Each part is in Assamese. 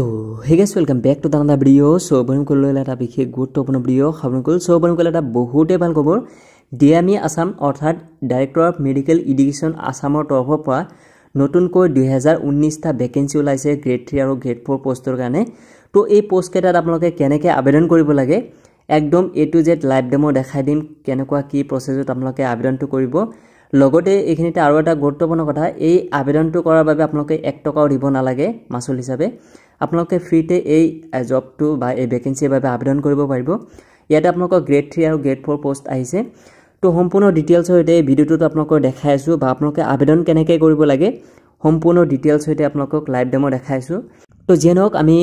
তো হেগেছ ৱেলকাম বেক টু দান এটা ভিডিঅ' চৌবনকুল লৈ এটা বিশেষ গুৰুত্বপূৰ্ণ ভিডিঅ' সৱনকুল চৌবনকুল এটা বহুতে ভাল খবৰ ডি এম ই আছাম অৰ্থাৎ ডাইৰেক্টৰ অফ মেডিকেল ইডুকেশ্যন আছামৰ তৰফৰ পৰা নতুনকৈ দুহেজাৰ ঊনৈছটা ভেকেঞ্চি ওলাইছে গ্ৰেড থ্ৰী আৰু গ্ৰেড ফ'ৰ পষ্টৰ কাৰণে তো এই পষ্টকেইটাত আপোনালোকে কেনেকৈ আবেদন কৰিব লাগে একদম A to Z live demo দেখাই দিম কেনেকুৱা কি প্ৰচেছত আপোনালোকে আবেদনটো কৰিব লগতে এইখিনিতে আৰু এটা গুৰুত্বপূৰ্ণ কথা এই আবেদনটো কৰাৰ বাবে আপোনালোকে এক টকাও দিব নালাগে মাচুল হিচাপে আপোনালোকে ফ্ৰীতে এই জবটো বা এই ভেকেঞ্চিৰ বাবে আবেদন কৰিব পাৰিব ইয়াতে আপোনালোকৰ গ্ৰেড থ্ৰী আৰু গ্ৰেড ফ'ৰ পষ্ট আহিছে তো সম্পূৰ্ণ ডিটেইলছৰ সৈতে এই ভিডিঅ'টোত আপোনালোকক দেখাই আছোঁ বা আপোনালোকে আবেদন কেনেকৈ কৰিব লাগে সম্পূৰ্ণ ডিটেইলছ সৈতে আপোনালোকক লাইভ ডেমো দেখাইছোঁ তো যিয়ে নহওক আমি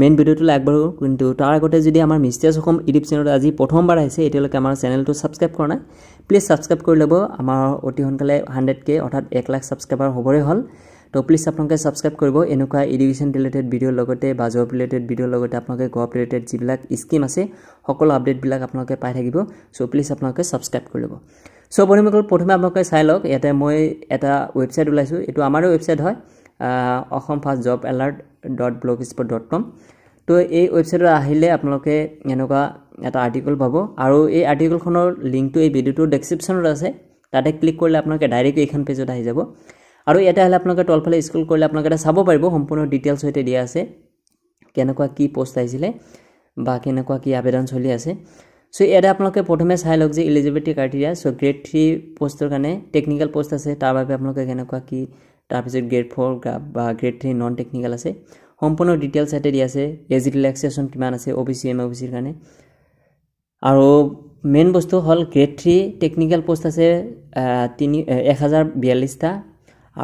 মেইন ভিডিঅ'টোলৈ আগবাঢ়ো কিন্তু তাৰ আগতে যদি আমাৰ মিষ্টেছ অসম ইউটিউব চেনেলত আজি প্ৰথমবাৰ আহিছে এতিয়ালৈকে আমাৰ চেনেলটো ছাবস্ক্ৰাইব কৰা নাই প্লিজ ছাবস্ক্ৰাইব কৰি ল'ব আমাৰ অতি সোনকালে হাণ্ড্ৰেড কে অৰ্থাৎ এক লাখ ছাবস্ক্ৰাইবাৰ হ'বৰে হ'ল তো প্লিজ আপোনালোকে ছাবস্ক্ৰাইব কৰিব এনেকুৱা এডুকেশ্যন ৰিলেটেড ভিডিঅ'ৰ লগতে বা জব ৰিলেটেড ভিডিঅ'ৰ লগতে আপোনালোকে গ্ৰপ ৰিলেটেড যিবিলাক স্কিম আছে সকলো আপডেটবিলাক আপোনালোকে পাই থাকিব চ' প্লিজ আপোনালোকে ছাবস্ক্ৰাইব কৰি ল'ব চ' বন্ধুসকল প্ৰথমে আপোনালোকে চাই লওক ইয়াতে মই এটা ৱেবছাইট ওলাইছোঁ এইটো আমাৰো ৱেবছাইট হয় Assam fast job alert dot blogspot dot com তো এই ৱেবছাইটত আহিলে আপোনালোকে এনেকুৱা এটা আৰ্টিকল পাব আৰু এই আৰ্টিকলখনৰ লিংকটো এই ভিডিঅ'টোৰ ডেছক্ৰিপশ্যনত আছে তাতে ক্লিক কৰিলে আপোনালোকে ডাইৰেক্ট এইখন পেজত আহি যাব আৰু ইয়াতে আহিলে আপোনালোকে তলফালে স্কুল কৰিলে আপোনালোকে এটা চাব পাৰিব সম্পূৰ্ণ ডিটেইলছ সৈতে দিয়া আছে কেনেকুৱা কি পষ্ট আহিছিলে বা কেনেকুৱা কি আবেদন চলি আছে চ' ইয়াতে আপোনালোকে প্ৰথমে চাই লওক যে eligibility criteria so' grade three পষ্টৰ কাৰণে টেকনিকেল পষ্ট আছে তাৰ বাবে আপোনালোকে কেনেকুৱা কি তাৰপিছত গ্ৰেড ফ'ৰ বা গ্ৰেড থ্ৰী নন টেকনিকেল আছে সম্পূৰ্ণ ডিটেইলছ ইয়াতে দিয়া আছে এজ ৰিলেক্সেশ্যন কিমান আছে O' B C M O' B চিৰ কাৰণে আৰু মেইন বস্তু হ'ল গ্ৰেড থ্ৰী টেকনিকেল পষ্ট আছে তিনি এক হাজাৰ বিয়াল্লিছটা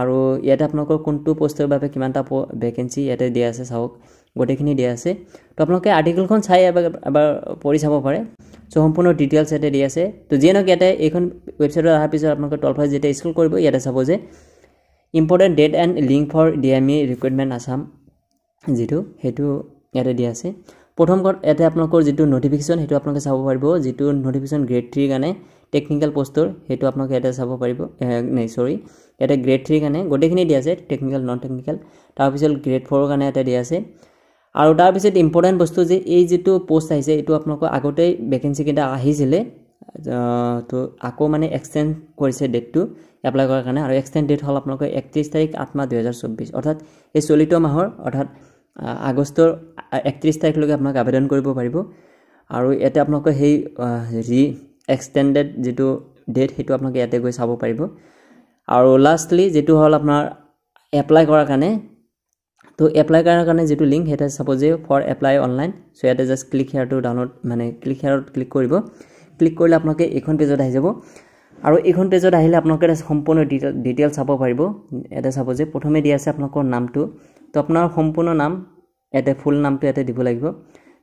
আৰু ইয়াতে আপোনালোকৰ কোনটো পষ্টৰ বাবে কিমানটা ভেকেঞ্চি ইয়াতে দিয়া আছে চাওক গোটেইখিনি দিয়া আছে তো আপোনালোকে আৰ্টিকেলখন চাই এবাৰ এবাৰ পঢ়ি চাব পাৰে চ' সম্পূৰ্ণ ডিটেইলছ ইয়াতে দি আছে তো যিয়ে নহওক ইয়াতে এইখন ৱেবছাইটত অহাৰ পিছত আপোনালোকে তলফাই যেতিয়া স্কুল কৰিব ইয়াতে চাব যে important date and link for D M E recruitment Assam যিটো সেইটো ইয়াতে দিয়া আছে প্ৰথম ইয়াতে আপোনালোকৰ যিটো ন'টিফিকেশ্যন সেইটো আপোনালোকে চাব পাৰিব যিটো ন'টিফিকেশ্যন গ্ৰেড থ্ৰীৰ কাৰণে টেকনিকেল প'ষ্টৰ সেইটো আপোনালোকে ইয়াতে চাব পাৰিব নাই চৰি ইয়াতে গ্ৰেড থ্ৰীৰ কাৰণে গোটেইখিনি দিয়া আছে টেকনিকেল নন টেকনিকেল তাৰপিছত গ্ৰেড ফ'ৰৰ কাৰণে ইয়াতে দিয়া আছে আৰু তাৰপিছত ইম্পৰ্টেণ্ট বস্তু যে এই যিটো প'ষ্ট আহিছে এইটো আপোনালোকৰ আগতেই ভেকেঞ্চিকেইটা আহিছিলে তো আকৌ মানে এক্সটেণ্ড কৰিছে ডেটটো এপ্লাই কৰাৰ কাৰণে আৰু এক্সটেণ্ড ডেট হ'ল আপোনালোকৰ একত্ৰিছ তাৰিখ আঠ মাহ দুহেজাৰ চৌব্বিছ অৰ্থাৎ এই চলিত মাহৰ অৰ্থাৎ আগষ্টৰ একত্ৰিছ তাৰিখলৈকে আপোনাক আবেদন কৰিব পাৰিব আৰু ইয়াতে আপোনালোকে সেই ৰি এক্সটেণ্ডেড যিটো ডেট সেইটো আপোনালোকে ইয়াতে গৈ চাব পাৰিব আৰু লাষ্টলি যিটো হ'ল আপোনাৰ এপ্লাই কৰাৰ কাৰণে ত' এপ্লাই কৰাৰ কাৰণে যিটো লিংক সেইটো suppose for apply online so' ইয়াতে জাষ্ট ক্লিক হেয়াৰটো ডাউনলোড মানে ক্লিক হেয়াৰত ক্লিক কৰিব ক্লিক কৰিলে আপোনালোকে এইখন পেজত আহি যাব আৰু এইখন পেজত আহিলে আপোনালোকে সম্পূৰ্ণ ডিটেইল চাব পাৰিব এটা চাব যে প্ৰথমে দিয়া আছে আপোনালোকৰ নামটো তো আপোনাৰ সম্পূৰ্ণ নাম ইয়াতে ফুল নামটো ইয়াতে দিব লাগিব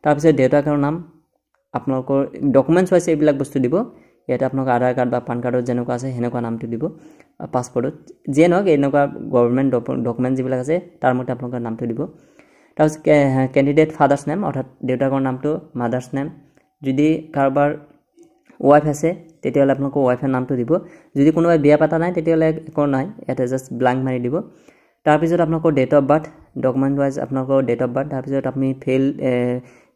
তাৰপিছত দেউতাকৰ নাম আপোনালোকৰ ডকুমেণ্টছ ৱাইজ এইবিলাক বস্তু দিব ইয়াতে আপোনালোকৰ আধাৰ কাৰ্ড বা পান কাৰ্ডত যেনেকুৱা আছে সেনেকুৱা নামটো দিব পাছপৰ্টত যিয়ে নহওক এনেকুৱা গভৰ্ণমেণ্ট ডকুমেণ্ট যিবিলাক আছে তাৰ মতে আপোনালোকৰ নামটো দিব তাৰপিছত কেণ্ডিডেট ফাদাৰ্ছ নেম অৰ্থাৎ দেউতাকৰ নামটো মাদাৰ্ছ নেম যদি কাৰোবাৰ ৱাইফ আছে তেতিয়াহ'লে আপোনালোকৰ ৱাইফৰ নামটো দিব যদি কোনোবাই বিয়া পাতা নাই তেতিয়াহ'লে একো নাই ইয়াতে জাষ্ট ব্লাংক মাৰি দিব তাৰপিছত আপোনালোকৰ date of birth document wise আপোনালোকৰ ডেট অফ বাৰ্থ তাৰপিছত আপুনি ফেল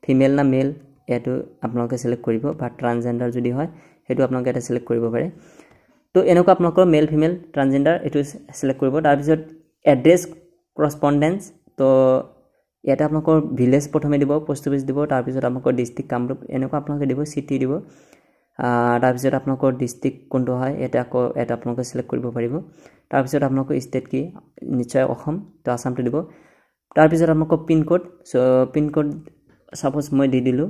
ফিমেল না মেল এইটো আপোনালোকে ছিলেক্ট কৰিব বা ট্ৰান্সজেণ্ডাৰ যদি হয় সেইটো আপোনালোকে এটা ছিলেক্ট কৰিব পাৰে তো এনেকুৱা আপোনালোকৰ মেল ফিমেল ট্ৰান্সজেণ্ডাৰ এইটো ছিলেক্ট কৰিব তাৰপিছত এড্ৰেছ ক্ৰছপণ্ডেঞ্চ তো ইয়াতে আপোনালোকৰ ভিলেজ প্ৰথমে দিব পষ্ট অফিচ দিব তাৰপিছত আপোনালোকৰ ডিষ্ট্ৰিক্ট কামৰূপ এনেকুৱা আপোনালোকে দিব চিটি দিব তাৰপিছত আপোনালোকৰ ডিষ্ট্ৰিক্ট কোনটো হয় এটা আকৌ এটা আপোনালোকে ছিলেক্ট কৰিব পাৰিব তাৰপিছত আপোনালোকৰ ষ্টেট কি নিশ্চয় অসম তো আছামটো দিব তাৰপিছত আপোনালোকৰ পিনক'ড চ' পিনক'ড ছাপ'জ মই দি দিলোঁ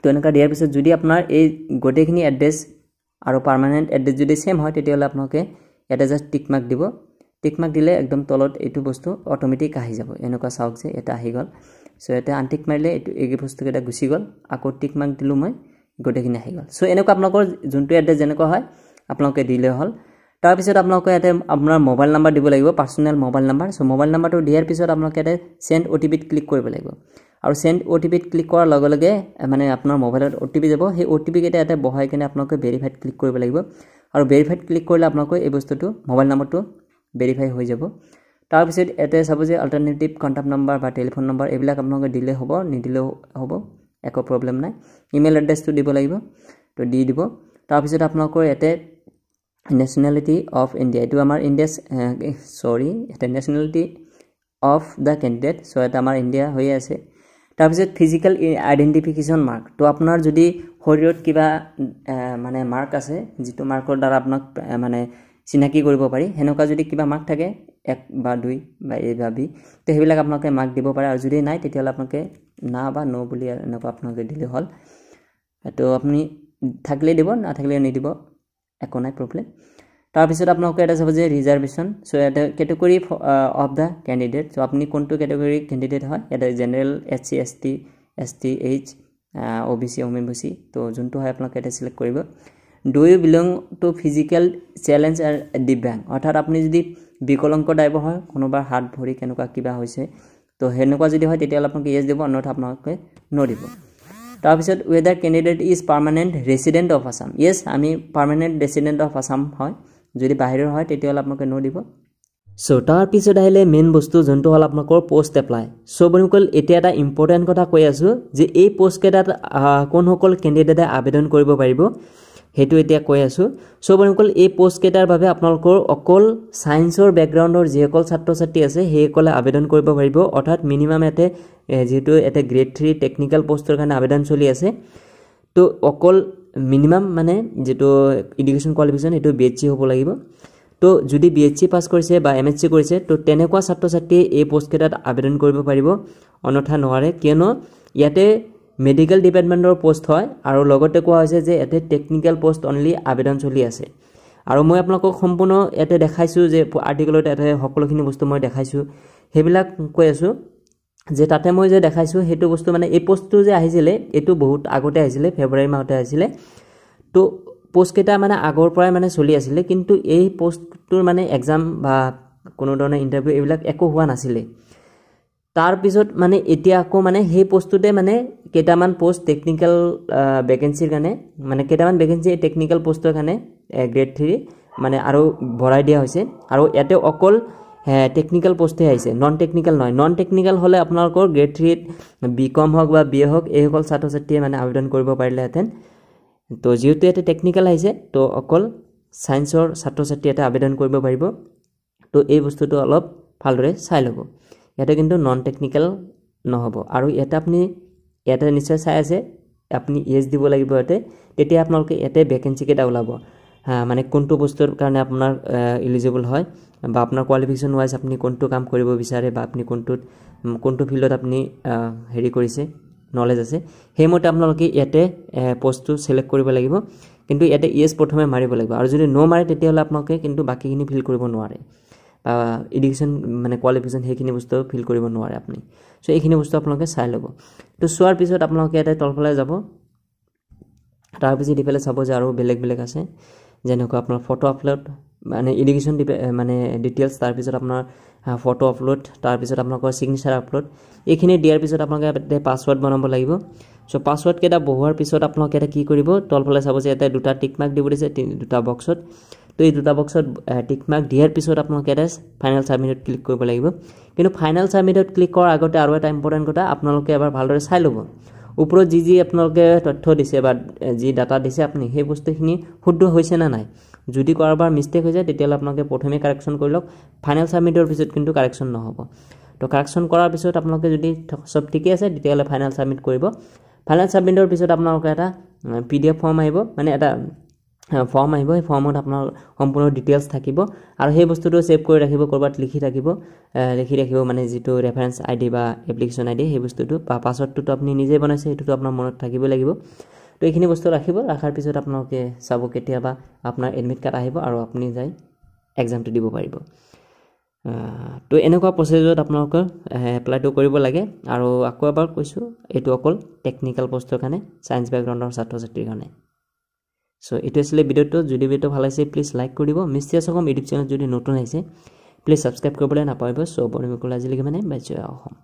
তো এনেকুৱা দিয়াৰ পিছত যদি আপোনাৰ এই গোটেইখিনি এড্ৰেছ আৰু পাৰ্মানেণ্ট এড্ৰেছ যদি ছেম হয় তেতিয়াহ'লে আপোনালোকে ইয়াতে জাষ্ট টিকমাৰ্ক দিব টিক টিকমাৰ্ক দিলে একদম তলত এইটো বস্তু অট'মেটিক আহি যাব এনেকুৱা চাওক যে এটা আহি গ'ল চ' এটা আন টিক মাৰিলে এইটো এই বস্তুকেইটা গুচি গ'ল আকৌ টিকমাৰ্ক দিলোঁ মই গোটেইখিনি আহি গ'ল চ' এনেকুৱা আপোনালোকৰ যোনটো এড্ৰেছ যেনেকুৱা হয় আপোনালোকে দিলে হ'ল তাৰপিছত আপোনালোকে ইয়াতে আপোনাৰ মোবাইল নাম্বাৰ দিব লাগিব personal mobile number so' mobile নাম্বাৰটো দিয়াৰ পিছত আপোনালোকে ইয়াতে চেণ্ড অ' টি পিত ক্লিক কৰিব লাগিব আৰু চেণ্ড অ' টি পিত ক্লিক কৰাৰ লগে লগে মানে আপোনাৰ মোবাইলত অ' টি পি যাব সেই অ' টি পিকেইটা ইয়াতে বহাই কিনে আপোনালোকে ভেৰিফাইড ক্লিক কৰিব লাগিব আৰু ভেৰিফাইড ক্লিক কৰিলে আপোনালোকৰ এই বস্তুটো মোবাইল নম্বৰটো ভেৰিফাই হৈ যাব তাৰপিছত ইয়াতে চাব যে অল্টাৰনেটিভ কণ্টেক্ট নাম্বাৰ বা টেলিফোন নম্বৰ এইবিলাক আপোনালোকে দিলে হ'ব নিদিলেও হ'ব একো প্ৰব্লেম নাই ইমেইল এড্ৰেছটো দিব লাগিব তো দি দিব তাৰপিছত আপোনালোকৰ ইয়াতে নেশ্যনেলিটি অফ ইণ্ডিয়া এইটো আমাৰ ইণ্ডিয়া চৰি ইয়াতে nationality of the candidate so' এটা আমাৰ ইণ্ডিয়া হৈয়ে আছে তাৰপিছত ফিজিকেল আইডেণ্টিফিকেশ্যন মাৰ্ক তো আপোনাৰ যদি শৰীৰত কিবা মানে মাৰ্ক আছে যিটো মাৰ্কৰ দ্বাৰা আপোনাক মানে চিনাকি কৰিব পাৰি সেনেকুৱা যদি কিবা মাক থাকে এক বা দুই বা এই ভাবি তো সেইবিলাক আপোনালোকে মাক দিব পাৰে আৰু যদি নাই তেতিয়াহ'লে আপোনালোকে না বা ন বুলি এনেকুৱা আপোনালোকে দিলে হ'ল তো আপুনি থাকিলেই দিব নাথাকিলে নিদিব একো নাই প্ৰব্লেম তাৰপিছত আপোনালোকে এটা চাব যে ৰিজাৰ্ভেশ্যন চ' এটা category of the candidate so' আপুনি কোনটো কেটেগৰী কেণ্ডিডেট হয় এটা general S C S T S T H O' B C O' M B C ত' যোনটো হয় আপোনালোকে এটা ছিলেক্ট কৰিব দুয়ো belong to physical challenge and দিব্যাং অৰ্থাৎ আপুনি যদি বিকলংক ড্ৰাইভ হয় কোনোবাৰ হাত ভৰি কেনেকুৱা কিবা হৈছে তো সেনেকুৱা যদি হয় তেতিয়াহ'লে আপোনালোকে য়েছ দিব অন্যথা আপোনালোকে নদিব তাৰপিছত whether candidate is permanent resident of Assam yes আমি পাৰ্মানেণ্ট ৰেচিডেণ্ট অফ আছাম হয় যদি বাহিৰৰ হয় তেতিয়াহ'লে আপোনালোকে নদিব চ' তাৰপিছত আহিলে মেইন বস্তু যোনটো হ'ল আপোনালোকৰ পষ্ট এপ্লাই চ' বনিকল এতিয়া এটা ইম্পৰ্টেণ্ট কথা কৈ আছোঁ যে এই পষ্টকেইটাত কোনসকল কেণ্ডিডেটে আবেদন কৰিব পাৰিব সেইটো এতিয়া কৈ আছোঁ চ' বন্ধুসকল এই পোষ্টকেইটাৰ বাবে আপোনালোকৰ অকল ছায়েন্সৰ বেকগ্ৰাউণ্ডৰ যিসকল ছাত্ৰ ছাত্ৰী আছে সেইসকলে আবেদন কৰিব পাৰিব অৰ্থাৎ মিনিমাম ইয়াতে যিহেতু এতে গ্ৰেড থ্ৰী টেকনিকেল পোষ্টৰ কাৰণে আবেদন চলি আছে ত' অকল মিনিমাম মানে যিটো ইডুকেশ্যন কোৱালিফিকেশ্যন সেইটো বি এইচ চি হ'ব লাগিব ত' যদি বি এইচ চি পাছ কৰিছে বা এম এইচ চি কৰিছে ত' তেনেকুৱা ছাত্ৰ ছাত্ৰীয়ে এই পোষ্টকেইটাত আবেদন কৰিব পাৰিব অন্যথা নোৱাৰে কিয়নো ইয়াতে মেডিকেল ডিপাৰ্টমেণ্টৰ পষ্ট হয় আৰু লগতে কোৱা হৈছে যে ইয়াতে টেকনিকেল পষ্ট অনলি আবেদন চলি আছে আৰু মই আপোনালোকক সম্পূৰ্ণ ইয়াতে দেখাইছোঁ যে আৰ্টিকেলত ইয়াতে সকলোখিনি বস্তু মই দেখাইছোঁ সেইবিলাক কৈ আছোঁ যে তাতে মই যে দেখাইছোঁ সেইটো বস্তু মানে এই পষ্টটো যে আহিছিলে এইটো বহুত আগতে আহিছিলে ফেব্ৰুৱাৰী মাহতে আহিছিলে তো পষ্টকেইটা মানে আগৰ পৰাই মানে চলি আছিলে কিন্তু এই পষ্টটোৰ মানে এক্সাম বা কোনো ধৰণৰ ইণ্টাৰভিউ এইবিলাক একো হোৱা নাছিলে তাৰপিছত মানে এতিয়া আকৌ মানে সেই পষ্টটোতে মানে কেইটামান পষ্ট টেকনিকেল ভেকেঞ্চিৰ কাৰণে মানে কেইটামান ভেকেঞ্চি টেকনিকেল পষ্টৰ কাৰণে গ্ৰেড থ্ৰী মানে আৰু ভৰাই দিয়া হৈছে আৰু ইয়াতে অকল টেকনিকেল পষ্টহে আহিছে নন টেকনিকেল নহয় নন টেকনিকেল হ'লে আপোনালোকৰ গ্ৰেড থ্ৰীত বি কম হওক বা বি এ হওক এইসকল ছাত্ৰ ছাত্ৰীয়ে মানে আবেদন কৰিব পাৰিলেহেঁতেন তো যিহেতু ইয়াতে টেকনিকেল আহিছে তো অকল ছায়েন্সৰ ছাত্ৰ ছাত্ৰী ইয়াতে আবেদন কৰিব পাৰিব তো এই বস্তুটো অলপ ভালদৰে চাই ল'ব ইয়াতে কিন্তু নন টেকনিকেল নহ'ব আৰু ইয়াতে আপুনি ইয়াতে নিশ্চয় চাই আছে আপুনি ইয়েছ দিব লাগিব ইয়াতে তেতিয়া আপোনালোকে ইয়াতে ভেকেঞ্চিকেইটা ওলাব মানে কোনটো বস্তুৰ কাৰণে আপোনাৰ ইলিজিবল হয় বা আপোনাৰ কোৱালিফিকেশ্যন ৱাইজ আপুনি কোনটো কাম কৰিব বিচাৰে বা আপুনি কোনটোত কোনটো ফিল্ডত আপুনি হেৰি কৰিছে নলেজ আছে সেইমতে আপোনালোকে ইয়াতে পষ্টটো চিলেক্ট কৰিব লাগিব কিন্তু ইয়াতে ইয়েছ প্ৰথমে মাৰিব লাগিব আৰু যদি ন' মাৰে তেতিয়াহ'লে আপোনালোকে কিন্তু বাকীখিনি ফিল কৰিব নোৱাৰে বা এডুকেশ্যন মানে কোৱালিফিকেশ্যন সেইখিনি বস্তু ফিল কৰিব নোৱাৰে আপুনি চ' এইখিনি বস্তু আপোনালোকে চাই ল'ব তো চোৱাৰ পিছত আপোনালোকে এটা তলফালে যাব তাৰপিছত দি পেলাই চাব যে আৰু বেলেগ বেলেগ আছে যেনেকুৱা আপোনাৰ ফটো আপলোড মানে এডুকেশ্যন মানে ডিটেইলছ তাৰপিছত আপোনাৰ ফটো আপলোড তাৰপিছত আপোনালোকৰ ছিগনেচাৰ আপলোড এইখিনি দিয়াৰ পিছত আপোনালোকে ইয়াতে পাছৱৰ্ড বনাব লাগিব চ' পাছৱৰ্ডকেইটা বহোৱাৰ পিছত আপোনালোকে এটা কি কৰিব তলফালে চাব যে ইয়াতে দুটা টিকমাৰ্ক দিব দিছে দুটা বক্সত তো এই দুটা বক্সত টিক মাৰ্ক দিয়াৰ পিছত আপোনালোকে এটা ফাইনেল ছাবমিটত ক্লিক কৰিব লাগিব কিন্তু ফাইনেল ছাবমিটত ক্লিক কৰাৰ আগতে আৰু এটা ইম্পৰ্টেণ্ট কথা আপোনালোকে এবাৰ ভালদৰে চাই ল'ব ওপৰত যি যি আপোনালোকে তথ্য দিছে বা যি ডাটা দিছে আপুনি সেই বস্তুখিনি শুদ্ধ হৈছে নে নাই যদি কাৰোবাৰ মিষ্টেক হৈছে তেতিয়াহ'লে আপোনালোকে প্ৰথমে কাৰেকশ্যন কৰি লওক ফাইনেল ছাবমিটৰ পিছত কিন্তু কাৰেকশ্যন নহ'ব তো কাৰেকশ্যন কৰাৰ পিছত আপোনালোকে যদি চব ঠিকে আছে তেতিয়াহ'লে ফাইনেল ছাবমিট কৰিব ফাইনেল ছাবমিটৰ পিছত আপোনালোকে এটা পি ডি এফ ফৰ্ম আহিব মানে এটা ফৰ্ম আহিব সেই ফৰ্মত আপোনাৰ সম্পূৰ্ণ ডিটেইলছ থাকিব আৰু সেই বস্তুটো ছেভ কৰি ৰাখিব ক'ৰবাত লিখি থাকিব লিখি ৰাখিব মানে যিটো ৰেফাৰেঞ্চ আই ডি বা এপ্লিকেশ্যন আই ডি সেই বস্তুটো বা পাছৱৰ্ডটোতো আপুনি নিজেই বনাইছে সেইটোতো আপোনাৰ মনত থাকিব লাগিব তো এইখিনি বস্তু ৰাখিব ৰখাৰ পিছত আপোনালোকে চাব কেতিয়াবা আপোনাৰ এডমিট কাৰ্ড আহিব আৰু আপুনি যাই এক্সামটো দিব পাৰিব তো এনেকুৱা প্ৰচেছত আপোনালোকৰ এপ্লাইটো কৰিব লাগে আৰু আকৌ এবাৰ কৈছোঁ এইটো অকল টেকনিকেল বস্তুৰ কাৰণে চায়েন্স বেকগ্ৰাউণ্ডৰ ছাত্ৰ ছাত্ৰীৰ কাৰণে চ' এইটো আছিলে ভিডিঅ'টো যদি ভিডিঅ'টো ভাল আছে প্লিজ লাইক কৰি দিব মিষ্টি আছো ইউটিউব চেনেল যদি নতুন আহিছে প্লিজ ছাবস্ক্ৰাইব কৰিবলৈ নাপাহৰিব চ' বৰ্ণিমিকলৈ আজিলৈকে মানে বাজ্য অসম